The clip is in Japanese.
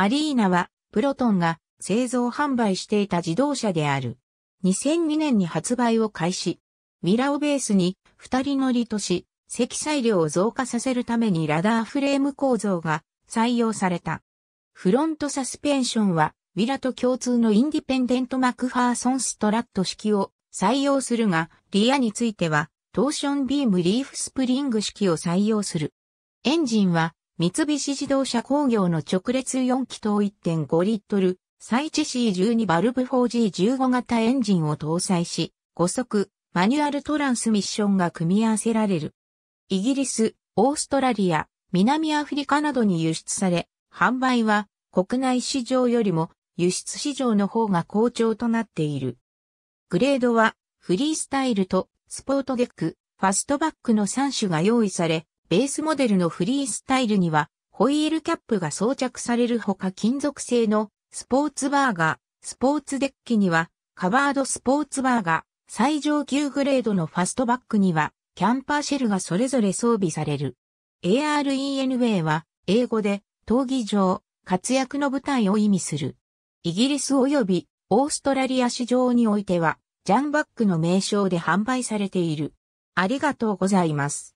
アリーナは、プロトンが製造販売していた自動車である。2002年に発売を開始。ミラをベースに、二人乗りとし、積載量を増加させるためにラダーフレーム構造が採用された。フロントサスペンションは、ウィラと共通のインディペンデントマクファーソンストラット式を採用するが、リアについては、トーションビームリーフスプリング式を採用する。エンジンは三菱自動車工業の直列4気筒1.5リットル、サイチ C12 バルブ 4G15 型エンジンを搭載し、5速、マニュアルトランスミッションが組み合わせられる。イギリス、オーストラリア、南アフリカなどに輸出され、販売は国内市場よりも輸出市場の方が好調となっている。グレードはフリースタイルとスポートデック、ファストバックの3種が用意され、ベースモデルのフリースタイルには、ホイールキャップが装着されるほか金属製のスポーツバーガー、スポーツデッキには、カバードスポーツバーガー、最上級グレードのファストバックには、キャンパーシェルがそれぞれ装備される。ARENWAY は、英語で、闘技場、活躍の舞台を意味する。イギリス及びオーストラリア市場においては、ジャンバックの名称で販売されている。ありがとうございます。